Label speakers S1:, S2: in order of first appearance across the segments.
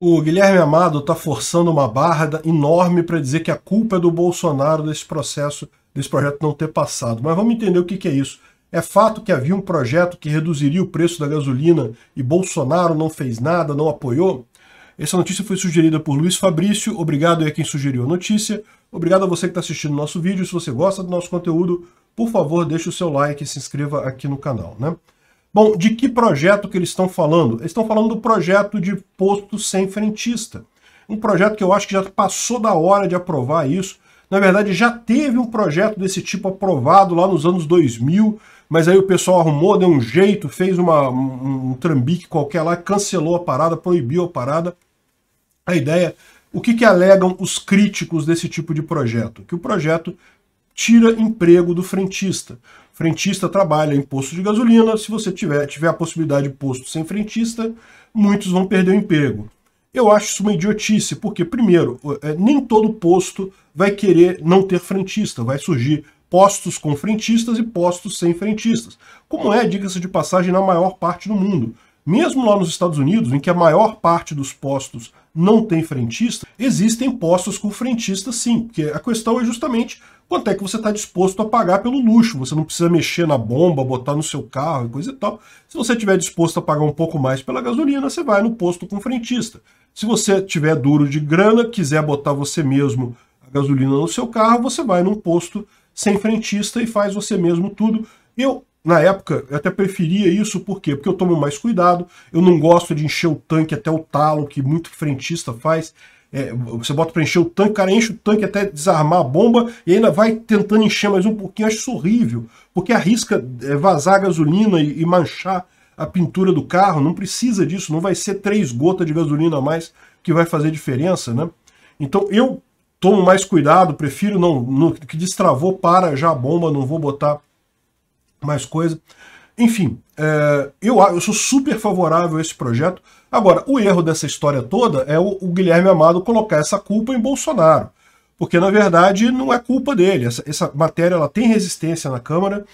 S1: O Guilherme Amado está forçando uma barra enorme para dizer que a culpa é do Bolsonaro desse processo, desse projeto não ter passado. Mas vamos entender o que, que é isso. É fato que havia um projeto que reduziria o preço da gasolina e Bolsonaro não fez nada, não apoiou? Essa notícia foi sugerida por Luiz Fabrício. Obrigado a quem sugeriu a notícia. Obrigado a você que está assistindo o nosso vídeo. Se você gosta do nosso conteúdo, por favor, deixe o seu like e se inscreva aqui no canal. Né? Bom, de que projeto que eles estão falando? Eles estão falando do projeto de posto sem frentista. Um projeto que eu acho que já passou da hora de aprovar isso. Na verdade, já teve um projeto desse tipo aprovado lá nos anos 2000, mas aí o pessoal arrumou, deu um jeito, fez uma, um, um trambique qualquer lá, cancelou a parada, proibiu a parada. A ideia, o que, que alegam os críticos desse tipo de projeto? Que o projeto tira emprego do frentista. Frentista trabalha em posto de gasolina. Se você tiver, tiver a possibilidade de posto sem frentista, muitos vão perder o emprego. Eu acho isso uma idiotice, porque, primeiro, é, nem todo posto vai querer não ter frentista, vai surgir postos com frentistas e postos sem frentistas, como é, diga-se de passagem, na maior parte do mundo. Mesmo lá nos Estados Unidos, em que a maior parte dos postos não tem frentista, existem postos com frentista sim, porque a questão é justamente quanto é que você está disposto a pagar pelo luxo. Você não precisa mexer na bomba, botar no seu carro e coisa e tal. Se você estiver disposto a pagar um pouco mais pela gasolina, você vai no posto com frentista. Se você tiver duro de grana, quiser botar você mesmo a gasolina no seu carro, você vai num posto sem frentista e faz você mesmo tudo. Eu na época, eu até preferia isso, por quê? Porque eu tomo mais cuidado, eu não gosto de encher o tanque até o talo, que muito frentista faz. É, você bota para encher o tanque, o cara enche o tanque até desarmar a bomba e ainda vai tentando encher mais um pouquinho. Eu acho isso horrível, porque arrisca é, vazar gasolina e, e manchar a pintura do carro. Não precisa disso, não vai ser três gotas de gasolina a mais que vai fazer diferença, né? Então eu tomo mais cuidado, prefiro não, no, que destravou para já a bomba, não vou botar mais coisa. Enfim, é, eu, eu sou super favorável a esse projeto. Agora, o erro dessa história toda é o, o Guilherme Amado colocar essa culpa em Bolsonaro. Porque, na verdade, não é culpa dele. Essa, essa matéria ela tem resistência na Câmara.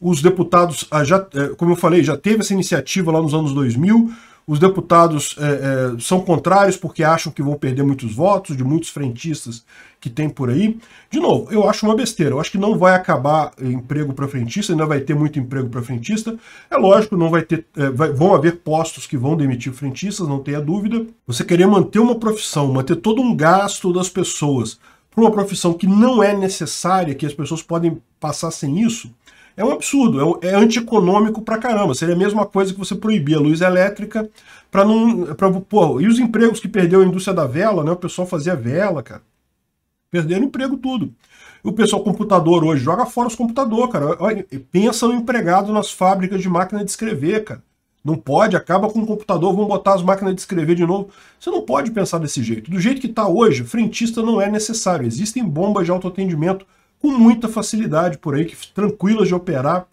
S1: Os deputados, ah, já, é, como eu falei, já teve essa iniciativa lá nos anos 2000. Os deputados é, é, são contrários porque acham que vão perder muitos votos de muitos frentistas que tem por aí. De novo, eu acho uma besteira. Eu acho que não vai acabar é, emprego para frentista, ainda vai ter muito emprego para frentista. É lógico, não vai ter, é, vai, vão haver postos que vão demitir frentistas, não tenha dúvida. Você querer manter uma profissão, manter todo um gasto das pessoas para uma profissão que não é necessária, que as pessoas podem passar sem isso, é um absurdo, é, é antieconômico pra caramba. Seria a mesma coisa que você proibir a luz elétrica para não. Pra, pô, e os empregos que perdeu a indústria da vela, né? O pessoal fazia vela, cara. Perderam emprego tudo. O pessoal computador hoje joga fora os computadores, cara. Olha, pensa no empregado nas fábricas de máquina de escrever, cara. Não pode, acaba com o computador, vão botar as máquinas de escrever de novo. Você não pode pensar desse jeito. Do jeito que está hoje, frentista não é necessário. Existem bombas de autoatendimento com muita facilidade por aí, que tranquilas de operar.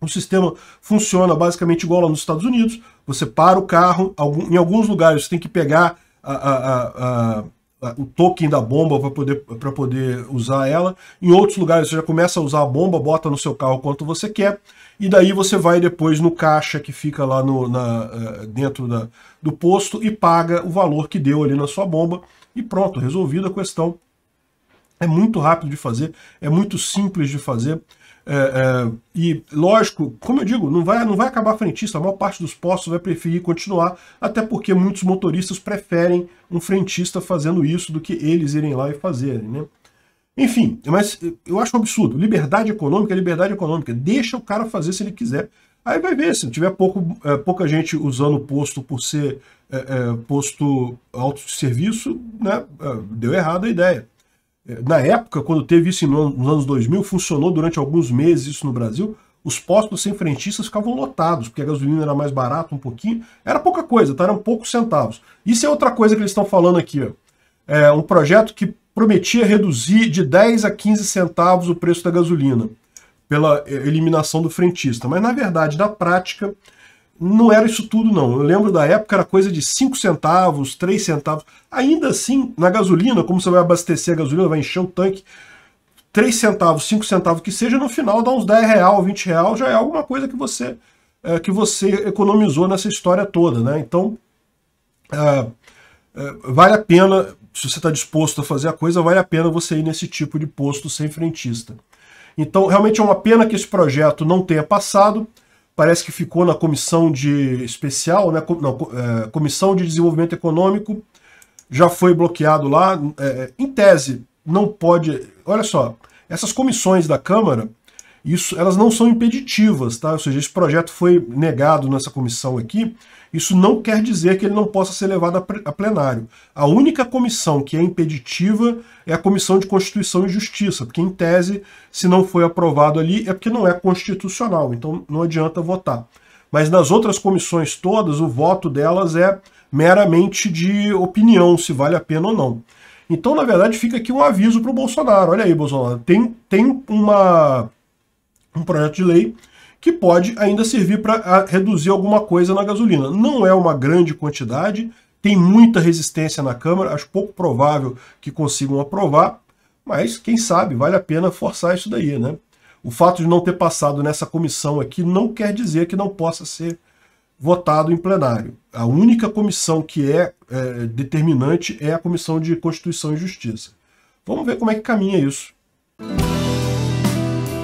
S1: O sistema funciona basicamente igual lá nos Estados Unidos. Você para o carro, em alguns lugares você tem que pegar a, a, a, o token da bomba para poder, poder usar ela. Em outros lugares você já começa a usar a bomba, bota no seu carro quanto você quer, e daí você vai depois no caixa que fica lá no, na, eh, dentro da, do posto e paga o valor que deu ali na sua bomba. E pronto, resolvida a questão. É muito rápido de fazer, é muito simples de fazer. É, é, e lógico, como eu digo, não vai, não vai acabar frentista, a maior parte dos postos vai preferir continuar, até porque muitos motoristas preferem um frentista fazendo isso do que eles irem lá e fazerem, né? Enfim, mas eu acho um absurdo. Liberdade econômica é liberdade econômica. Deixa o cara fazer se ele quiser. Aí vai ver, se tiver pouco, é, pouca gente usando o posto por ser é, é, posto auto-serviço, né, é, deu errado a ideia na época, quando teve isso nos anos 2000, funcionou durante alguns meses isso no Brasil, os postos sem frentistas ficavam lotados, porque a gasolina era mais barata um pouquinho. Era pouca coisa, tá? eram poucos centavos. Isso é outra coisa que eles estão falando aqui. Ó. É um projeto que prometia reduzir de 10 a 15 centavos o preço da gasolina pela é, eliminação do frentista. Mas, na verdade, na prática, não era isso tudo, não. Eu lembro da época, era coisa de 5 centavos, 3 centavos. Ainda assim, na gasolina, como você vai abastecer a gasolina, vai encher o tanque, 3 centavos, 5 centavos que seja, no final dá uns 10 real, 20 real, já é alguma coisa que você é, que você economizou nessa história toda, né? Então, é, é, vale a pena, se você está disposto a fazer a coisa, vale a pena você ir nesse tipo de posto sem frentista. Então, realmente é uma pena que esse projeto não tenha passado, parece que ficou na comissão de especial, né? Não, é, comissão de desenvolvimento econômico, já foi bloqueado lá. É, em tese, não pode. Olha só, essas comissões da Câmara, isso, elas não são impeditivas, tá? Ou seja, esse projeto foi negado nessa comissão aqui. Isso não quer dizer que ele não possa ser levado a plenário. A única comissão que é impeditiva é a Comissão de Constituição e Justiça, porque, em tese, se não foi aprovado ali, é porque não é constitucional, então não adianta votar. Mas nas outras comissões todas, o voto delas é meramente de opinião, se vale a pena ou não. Então, na verdade, fica aqui um aviso para o Bolsonaro. Olha aí, Bolsonaro, tem, tem uma, um projeto de lei que pode ainda servir para reduzir alguma coisa na gasolina. Não é uma grande quantidade, tem muita resistência na Câmara, acho pouco provável que consigam aprovar, mas quem sabe, vale a pena forçar isso daí, né? O fato de não ter passado nessa comissão aqui não quer dizer que não possa ser votado em plenário. A única comissão que é, é, determinante é a Comissão de Constituição e Justiça. Vamos ver como é que caminha isso.